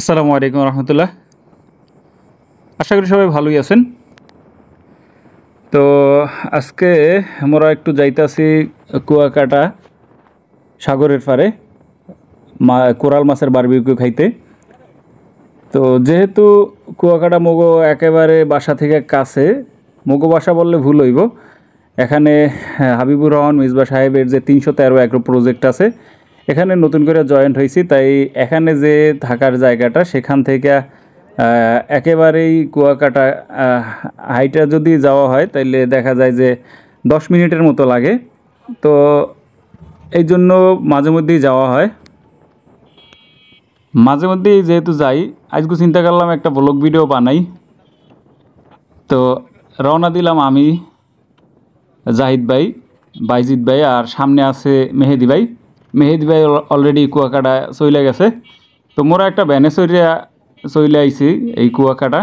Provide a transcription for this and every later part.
আসসালামু আলাইকুম রহমতুল্লাহ আশা করি সবাই ভালোই আছেন তো আজকে আমরা একটু যাইতাছি কুয়াকাটা সাগরের পারে মা কোরাল মাছের বারবিকিউ খাইতে তো যেহেতু কুয়াকাটা মোগো একেবারে বাসা থেকে কাছে মোগো বাসা বললে ভুল হইব এখানে হাবিবুর রহমান মিসবা সাহেবের যে তিনশো তেরো একর প্রজেক্ট আছে এখানে নতুন করে জয়েন্ট হয়েছি তাই এখানে যে থাকার জায়গাটা সেখান থেকে একেবারেই কুয়াকাটা হাইটা যদি যাওয়া হয় তাইলে দেখা যায় যে দশ মিনিটের মতো লাগে তো এই জন্য মাঝে মধ্যেই যাওয়া হয় মাঝে মধ্যেই যেহেতু যাই আজকে চিন্তা করলাম একটা ব্লগ ভিডিও বানাই তো রওনা দিলাম আমি জাহিদ ভাই বাইজিৎ ভাই আর সামনে আছে মেহেদি ভাই মেহেদি ভাই অলরেডি কুয়াকাটা চইলে গেছে তো মোরা একটা ভ্যানে চইলিয়া চইলে আইছি এই কুয়াকাটা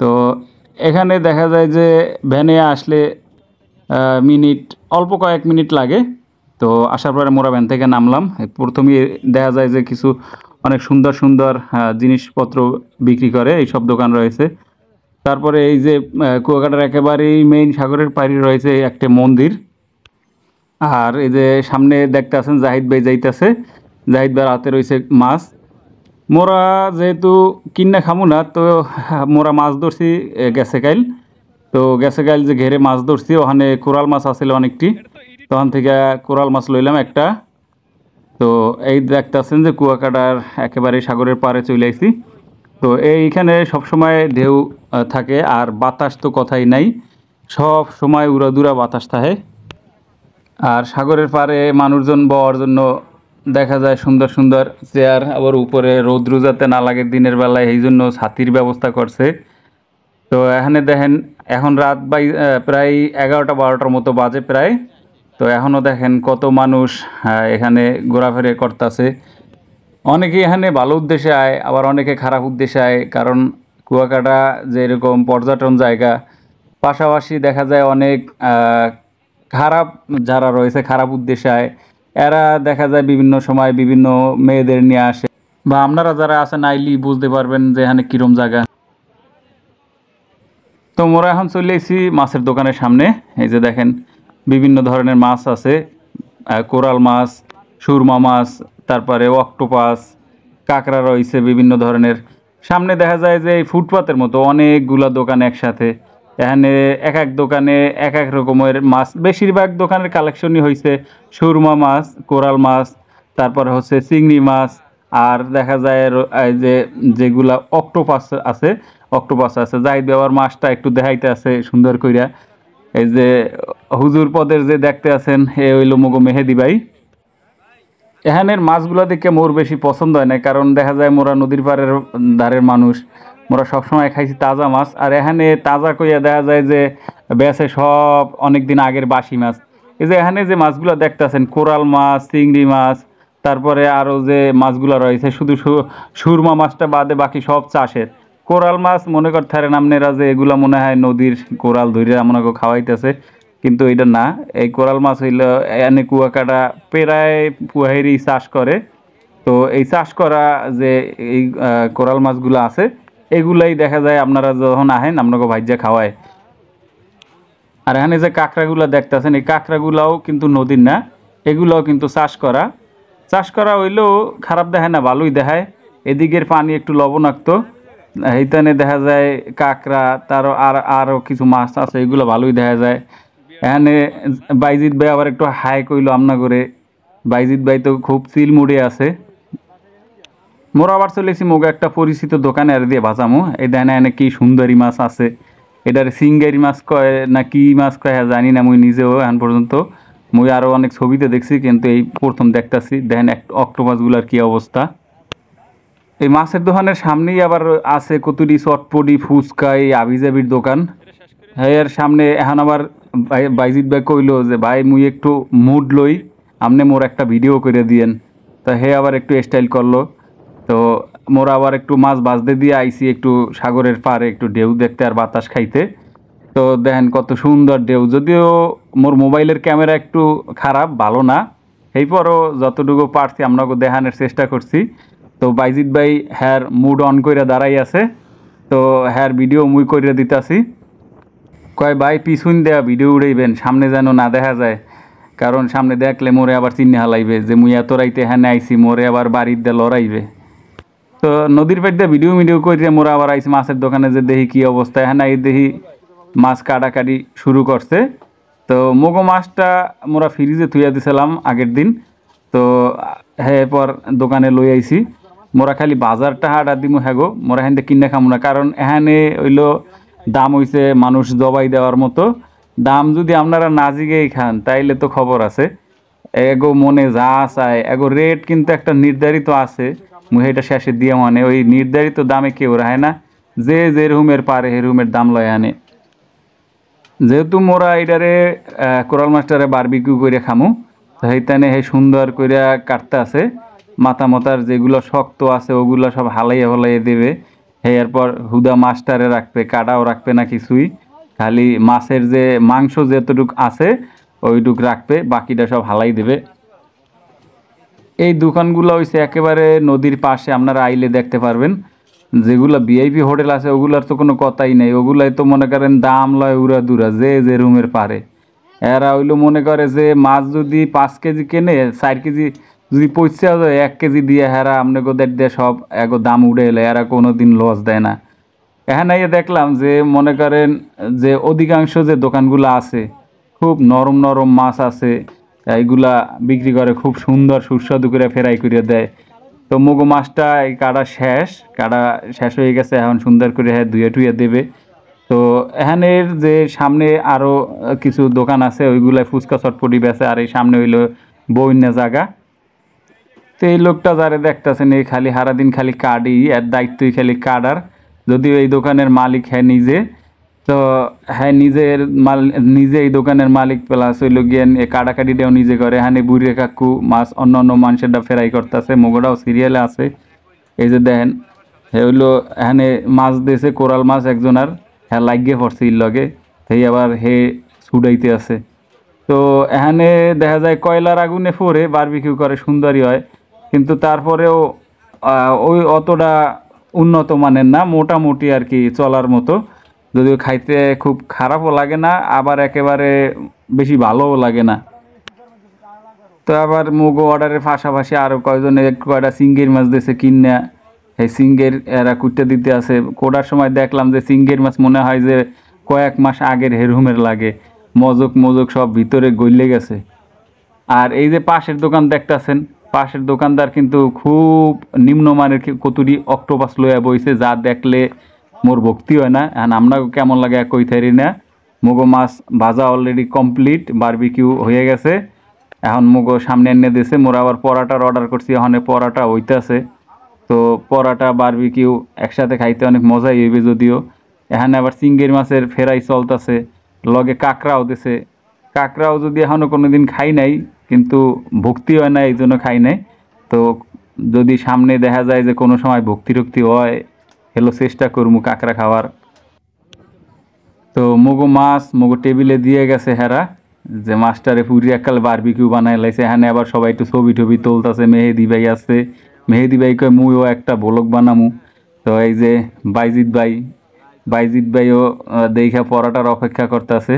তো এখানে দেখা যায় যে ভ্যানে আসলে মিনিট অল্প কয়েক মিনিট লাগে তো আসার পরে মোরা ভ্যান থেকে নামলাম প্রথমে দেখা যায় যে কিছু অনেক সুন্দর সুন্দর জিনিসপত্র বিক্রি করে এই সব দোকান রয়েছে তারপরে এই যে কুয়াকাটার একেবারেই মেইন সাগরের পাড়ি রয়েছে একটা মন্দির আর এই যে সামনে দেখতে আছেন জাহিদ ভাই আছে জাহিদ ভাই হাতে রয়েছে মাছ মোরা যেহেতু কিনা খামু না তো মোরা মাছ ধরছি গেছে কাইল তো গেছে কাইল যে ঘেরে মাছ ধরছি ওখানে কোরাল মাছ আসছিল অনেকটি তখন থেকে কোরাল মাছ লইলাম একটা তো এই আছেন যে কুয়াকাটার একেবারে সাগরের পাড়ে চলে আসছি তো এইখানে সবসময় ঢেউ থাকে আর বাতাস তো কথাই নাই সব সময় উড়াদুরা বাতাস থাকে আর সাগরের পারে মানুষজন বওয়ার জন্য দেখা যায় সুন্দর সুন্দর চেয়ার আবার উপরে রৌদ্র যাতে না লাগে দিনের বেলায় এই জন্য ছাতির ব্যবস্থা করছে তো এখানে দেখেন এখন রাত বাই প্রায় এগারোটা বারোটার মতো বাজে প্রায় তো এখনও দেখেন কত মানুষ এখানে ঘোরাফেরে করতেছে অনেকে এখানে ভালো উদ্দেশ্যে আয় আবার অনেকে খারাপ উদ্দেশ্যে আয় কারণ কুয়াকাটা যেরকম পর্যটন জায়গা পাশাপাশি দেখা যায় অনেক খারাপ যারা রয়েছে খারাপ উদ্দেশ্যে আয় এরা দেখা যায় বিভিন্ন সময় বিভিন্ন মেয়েদের নিয়ে আসে বা আপনারা যারা আছেন আইলি বুঝতে পারবেন যে এখানে কীরম জায়গা তো মোরা এখন চলে এসেছি মাছের দোকানের সামনে এই যে দেখেন বিভিন্ন ধরনের মাছ আছে কোরাল মাছ সুরমা মাছ তারপরে অক্টোপাস কাঁকড়া রয়েছে বিভিন্ন ধরনের সামনে দেখা যায় যে এই ফুটপাতের মতো অনেকগুলা দোকান একসাথে এখানে এক এক দোকানে এক এক রকমের মাছ বেশিরভাগ দোকানের কালেকশনই হয়েছে সুরমা মাছ কোরাল মাছ তারপর হচ্ছে চিংড়ি মাছ আর দেখা যায় যে যেগুলা অক্টোপাস আছে অক্টোপাস আছে জাহিদ বাবার মাছটা একটু দেখাইতে আছে সুন্দর কইরা এই যে হুজুর পদের যে দেখতে আছেন এ হইল মগো মেহেদি ভাই এখানের মাছগুলো দেখে মোর বেশি পছন্দ হয় না কারণ দেখা যায় মোরা নদীর পাড়ের ধারের মানুষ মোরা সবসময় খাইছি তাজা মাছ আর এখানে তাজা কইয়া দেখা যায় যে বেছে সব অনেক দিন আগের বাসি মাছ এই যে এখানে যে মাছগুলো দেখতেছেন কোরাল মাছ চিংড়ি মাছ তারপরে আরও যে মাছগুলো রয়েছে শুধু সুরমা মাছটা বাদে বাকি সব চাষের কোরাল মাছ মনে করতে আপনারা যে এগুলো মনে হয় নদীর কোরাল ধরে আপনাকে খাওয়াইতেছে কিন্তু এটা না এই কোরাল মাছ হইল এনে কুয়াকাটা পেরায় পুয়াহেরি চাষ করে তো এই চাষ করা যে এই কোরাল মাছগুলো আছে এগুলাই দেখা যায় আপনারা যখন আহেন আপনাকে ভাইজা খাওয়ায় আর এখানে যে কাঁকড়াগুলো দেখতেছেন এই কাঁকড়াগুলাও কিন্তু নদীর না এগুলাও কিন্তু চাষ করা চাষ করা হইলেও খারাপ দেখায় না ভালোই দেখায় এদিকের পানি একটু লবণাক্ত এইখানে দেখা যায় কাঁকড়া তারও আর আরও কিছু মাছ আছে এগুলো ভালোই দেখা যায় এখানে বাইজিৎ ভাই আবার একটু হাই কইলো আপনা করে বাইজিৎ ভাই তো খুব চিলমুড়ে আছে মোর আবার চলে এসেছি মোগা একটা পরিচিত দোকানে আর দিয়ে ভাজামো এই দেয় না কি সুন্দরী মাছ আছে এটার সিঙ্গারি মাছ কয় না কি মাছ কয় হ্যাঁ জানি না মুই নিজেও এখন পর্যন্ত মুই আরও অনেক ছবিতে দেখছি কিন্তু এই প্রথম দেখতেছি দেখেন অক্টোপাসগুলার কী অবস্থা এই মাছের দোকানের সামনেই আবার আছে কতুরি চটপটি ফুচকা এই আবিজাবির দোকান হ্যাঁ সামনে এখন আবার বাইজিৎ ভাই কইলো যে ভাই মুই একটু মুড লই আপনি মোর একটা ভিডিও করে দিয়েন তা হে আবার একটু স্টাইল করলো তো মোরা আবার একটু মাছ বাজতে দিয়ে আইসি একটু সাগরের পাড়ে একটু ঢেউ দেখতে আর বাতাস খাইতে তো দেখেন কত সুন্দর ঢেউ যদিও মোর মোবাইলের ক্যামেরা একটু খারাপ ভালো না এই পরও যতটুকু পারছি আমরা দেখানোর চেষ্টা করছি তো বাইজিৎ ভাই হ্যার মুড অন করে দাঁড়াই আছে তো হ্যার ভিডিও মুই করে আসি কয় ভাই পিছুন দেয়া ভিডিও উড়াইবেন সামনে যেন না দেখা যায় কারণ সামনে দেখলে মোরে আবার চিহ্নে হালাইবে যে মুই এত রাইতে হ্যাঁ আইসি মোরে আবার বাড়ির দিয়ে লড়াইবে তো নদীর পেট দিয়ে ভিডিও মিডিও করে মোরা আবার আইসি মাছের দোকানে যে দেখি কি অবস্থা হ্যাঁ না এই দেখি মাছ কাটাকাটি শুরু করছে তো মোগো মাছটা মোরা ফ্রিজে থুইয়া দিছিলাম আগের দিন তো হ্যাঁ পর দোকানে লই আইছি মোরা খালি বাজারটা হাটা দিমু হ্যাগো মোরা এখান থেকে কিনে খাম না কারণ এখানে হইল দাম হয়েছে মানুষ জবাই দেওয়ার মতো দাম যদি আপনারা না জিগেই খান তাইলে তো খবর আছে এগো মনে যা চায় এগো রেট কিন্তু একটা নির্ধারিত আছে মহিলা শেষে দিয়ে মানে ওই নির্ধারিত দামে কেউ রাহে না যে যে রুমের পারে হে রুমের দাম লয় আনে যেহেতু মোরা এটারে কোরাল মাস্টারে বারবিকিউ করে খামু সেইখানে হে সুন্দর করে কাটতে আছে মাথা মাতার যেগুলো শক্ত আছে ওগুলো সব হালাইয়া হালাইয়া দেবে হে এরপর হুদা মাস্টারে রাখবে কাটাও রাখবে না কিছুই খালি মাছের যে মাংস যেতটুক আছে ওইটুক রাখবে বাকিটা সব হালাই দেবে এই দোকানগুলো হয়েছে একেবারে নদীর পাশে আপনারা আইলে দেখতে পারবেন যেগুলো ভিআইপি হোটেল আছে ওগুলার তো কোনো কথাই নেই ওগুলাই তো মনে করেন দাম লয় উড়া দুরা যে যে রুমের পারে এরা হইলো মনে করে যে মাছ যদি পাঁচ কেজি কেনে চার কেজি যদি পৈসা যায় এক কেজি দিয়ে হেরা আপনি গোদের দিয়ে সব এক দাম উড়ে এলে এরা কোনো দিন লস দেয় না এখানে দেখলাম যে মনে করেন যে অধিকাংশ যে দোকানগুলো আছে খুব নরম নরম মাছ আছে এইগুলা বিক্রি করে খুব সুন্দর সুস্বাদু করে ফেরাই করে দেয় তো মগো মাছটা এই কাটা শেষ কাটা শেষ হয়ে গেছে এখন সুন্দর করে হ্যাঁ ধুয়ে টুয়ে দেবে তো এখানের যে সামনে আরও কিছু দোকান আছে ওইগুলায় ফুচকা চটপটি বেছে আর এই সামনে হইলো বইন্যা জায়গা তো এই লোকটা যারে দেখতেছেন এই খালি সারাদিন খালি কাটি এর দায়িত্বই খালি কাটার যদিও এই দোকানের মালিক হ্যাঁ নিজে তো হ্যাঁ নিজের মাল নিজে এই দোকানের মালিক প্লাস হইল গিয়ে কাটাকাটিটাও নিজে করে হ্যাঁ বুড়ি কাকু মাছ অন্য অন্য মানুষেরটা ফেরাই করতেছে মোগোটাও সিরিয়ালে আছে এই যে দেখেন হইলো হ্যাঁ মাছ দিয়েছে কোরাল মাছ একজনার হ্যাঁ লাগিয়ে পড়ছে ইর লগে সেই আবার হে সুডাইতে আছে তো এখানে হ্যাঁ, দেখা যায় কয়লার আগুনে পরে বারবিকিউ করে সুন্দরী হয় কিন্তু তারপরেও ওই অতটা উন্নত মানের না মোটামুটি আর কি চলার মতো যদিও খাইতে খুব খারাপও লাগে না আবার একেবারে বেশি ভালোও লাগে না তো আবার মুগো অর্ডারের পাশাপাশি আরও একটু কয়টা সিঙ্গের মাছ দিয়েছে কিনে এই সিঙ্গের এরা কুটতে দিতে আছে কোটার সময় দেখলাম যে সিঙ্গের মাছ মনে হয় যে কয়েক মাস আগের হেরুমের লাগে মজক মজক সব ভিতরে গলে গেছে আর এই যে পাশের দোকান দেখতেছেন পাশের দোকানদার কিন্তু খুব নিম্নমানের কতুরি অক্টোপাস লয়ে বইছে যা দেখলে মোর ভক্তি হয় না এখন আপনাকে কেমন লাগে কই থারি না মুগো মাছ ভাজা অলরেডি কমপ্লিট বারবিকিউ হয়ে গেছে এখন মুগো সামনে এনে দিয়েছে মোর আবার পরাটার অর্ডার করছি এখন পরাটা হইতাছে তো পরাটা বারবিকিউ একসাথে খাইতে অনেক মজাই হইবে যদিও এখানে আবার চিংড়ির মাছের ফেরাই চলতেছে লগে কাঁকড়াও দিছে কাঁকড়াও যদি এখনও কোনো দিন খাই নাই কিন্তু ভক্তি হয় না এই জন্য খাই নাই তো যদি সামনে দেখা যায় যে কোনো সময় ভক্তি টক্তি হয় হেলো চেষ্টা করবো কাঁকড়া খাওয়ার তো মগো মাছ মগো টেবিলে দিয়ে গেছে হেরা যে মাস্টারে এককাল বারবি বারবিকিউ বানাই লাইছে এখানে আবার সবাই একটু ছবি টবি তুলতেছে মেহেদি ভাই আছে মেহেদি কয়ে মুইও একটা ব্লগ বানামু তো এই যে বাইজিৎ ভাই বাইজিৎ ভাইও দেখা পড়াটার অপেক্ষা করতেছে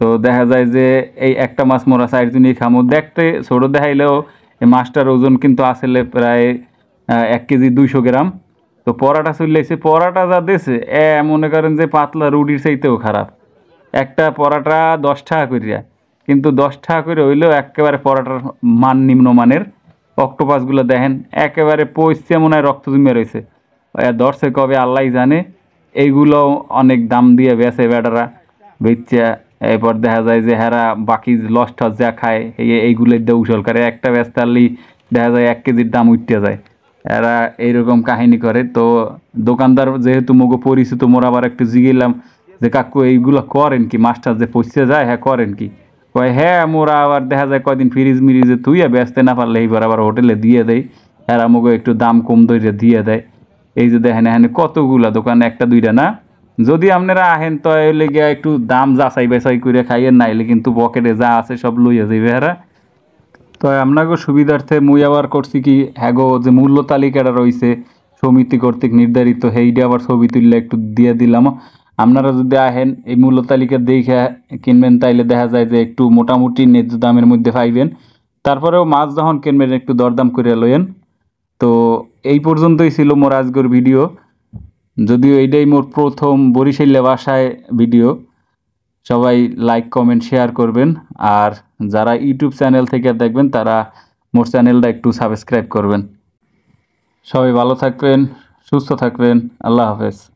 তো দেখা যায় যে এই একটা মাছ মোরা চারজনই খামো দেখতে ছোটো দেখাইলেও এই মাছটার ওজন কিন্তু আসলে প্রায় এক কেজি দুইশো গ্রাম তো পরাটা চললেছে পরাটা যা দিছে এ মনে করেন যে পাতলা রুটির চাইতেও খারাপ একটা পরাটা দশ টাকা করিয়া কিন্তু দশ টাকা করে হইলেও একেবারে পরাটার মান নিম্নমানের অক্টোপাসগুলো দেখেন একেবারে পয়সা মনে হয় রক্ত জমিয়ে রয়েছে দর্শে কবে আল্লাহ জানে এইগুলো অনেক দাম দিয়ে বেছে বেটারা বেচা এরপর দেখা যায় যে হেরা বাকি লস টস যা খায় এইগুলোর দিয়ে উসল করে একটা বেচতালি দেখা যায় এক কেজির দাম উঠতে যায় এরা এইরকম কাহিনী করে তো দোকানদার যেহেতু মগো পরিচিত মোর আবার একটু জিগিলাম যে কাকু এইগুলো করেন কি মাস্টার যে পৌঁছে যায় হ্যাঁ করেন কি কয় হ্যাঁ মোরা আবার দেখা যায় কয়দিন ফ্রিজ মিরিজে তুইয়া বেচতে না পারলে এইবার আবার হোটেলে দিয়ে দেয় এরা মগো একটু দাম কম দইরে দিয়ে দেয় এই যে দেখেন এখানে কতগুলা দোকান একটা দুইটা না যদি আপনারা আহেন তো এলে গিয়া একটু দাম যাচাই বেচাই করে খাইয়েন নাইলে কিন্তু পকেটে যা আছে সব লইয়া যাইবে হ্যাঁ তো গো সুবিধার্থে মুই আবার করছি কি হ্যাগো যে মূল্য তালিকাটা রয়েছে সমিতি কর্তৃক নির্ধারিত হেইটা আবার ছবি তুললে একটু দিয়ে দিলাম আপনারা যদি আহেন এই মূল্য তালিকা দেখে কিনবেন তাইলে দেখা যায় যে একটু মোটামুটি ন্যায্য দামের মধ্যে পাইবেন তারপরেও মাছ যখন কিনবেন একটু দরদাম করে লইয়েন তো এই পর্যন্তই ছিল মোর আজগর ভিডিও যদিও এইটাই মোর প্রথম বরিশাল্যা বাসায় ভিডিও সবাই লাইক কমেন্ট শেয়ার করবেন আর যারা ইউটিউব চ্যানেল থেকে দেখবেন তারা মোর চ্যানেলটা একটু সাবস্ক্রাইব করবেন সবাই ভালো থাকবেন সুস্থ থাকবেন আল্লাহ হাফেজ